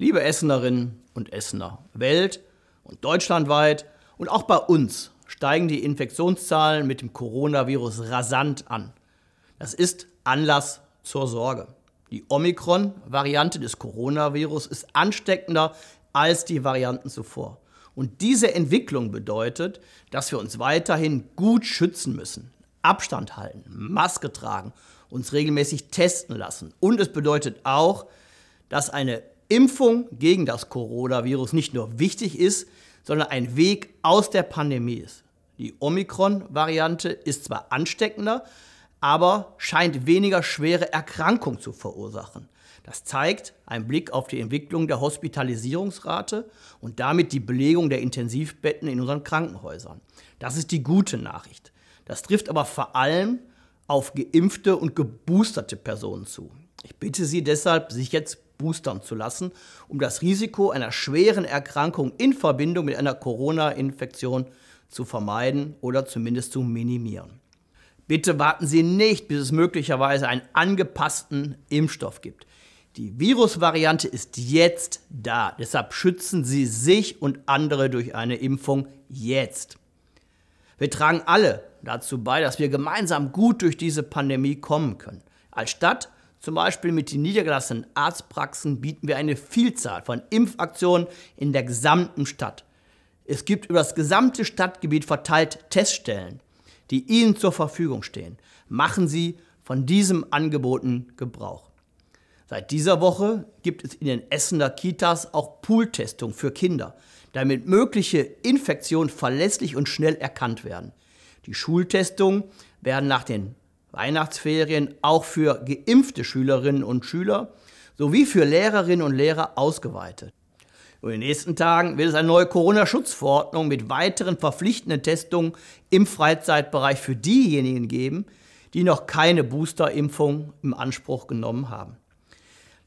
Liebe Essenerinnen und Essener, welt- und deutschlandweit und auch bei uns steigen die Infektionszahlen mit dem Coronavirus rasant an. Das ist Anlass zur Sorge. Die Omikron-Variante des Coronavirus ist ansteckender als die Varianten zuvor. Und diese Entwicklung bedeutet, dass wir uns weiterhin gut schützen müssen, Abstand halten, Maske tragen, uns regelmäßig testen lassen. Und es bedeutet auch, dass eine Impfung gegen das Coronavirus nicht nur wichtig ist, sondern ein Weg aus der Pandemie ist. Die Omikron-Variante ist zwar ansteckender, aber scheint weniger schwere Erkrankung zu verursachen. Das zeigt ein Blick auf die Entwicklung der Hospitalisierungsrate und damit die Belegung der Intensivbetten in unseren Krankenhäusern. Das ist die gute Nachricht. Das trifft aber vor allem auf geimpfte und geboosterte Personen zu. Ich bitte Sie deshalb, sich jetzt boostern zu lassen, um das Risiko einer schweren Erkrankung in Verbindung mit einer Corona-Infektion zu vermeiden oder zumindest zu minimieren. Bitte warten Sie nicht, bis es möglicherweise einen angepassten Impfstoff gibt. Die Virusvariante ist jetzt da. Deshalb schützen Sie sich und andere durch eine Impfung jetzt. Wir tragen alle dazu bei, dass wir gemeinsam gut durch diese Pandemie kommen können. Als Stadt, zum Beispiel mit den niedergelassenen Arztpraxen bieten wir eine Vielzahl von Impfaktionen in der gesamten Stadt. Es gibt über das gesamte Stadtgebiet verteilt Teststellen, die Ihnen zur Verfügung stehen. Machen Sie von diesem Angeboten Gebrauch. Seit dieser Woche gibt es in den Essener Kitas auch Pooltestung für Kinder, damit mögliche Infektionen verlässlich und schnell erkannt werden. Die Schultestungen werden nach den Weihnachtsferien auch für geimpfte Schülerinnen und Schüler sowie für Lehrerinnen und Lehrer ausgeweitet. in den nächsten Tagen wird es eine neue Corona-Schutzverordnung mit weiteren verpflichtenden Testungen im Freizeitbereich für diejenigen geben, die noch keine Boosterimpfung im Anspruch genommen haben.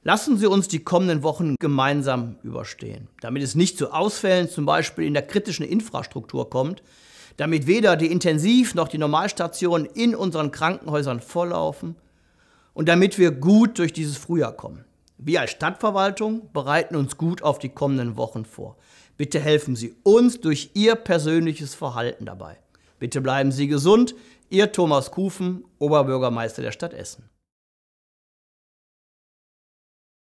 Lassen Sie uns die kommenden Wochen gemeinsam überstehen, damit es nicht zu Ausfällen zum Beispiel in der kritischen Infrastruktur kommt, damit weder die Intensiv- noch die Normalstationen in unseren Krankenhäusern volllaufen und damit wir gut durch dieses Frühjahr kommen. Wir als Stadtverwaltung bereiten uns gut auf die kommenden Wochen vor. Bitte helfen Sie uns durch Ihr persönliches Verhalten dabei. Bitte bleiben Sie gesund. Ihr Thomas Kufen, Oberbürgermeister der Stadt Essen.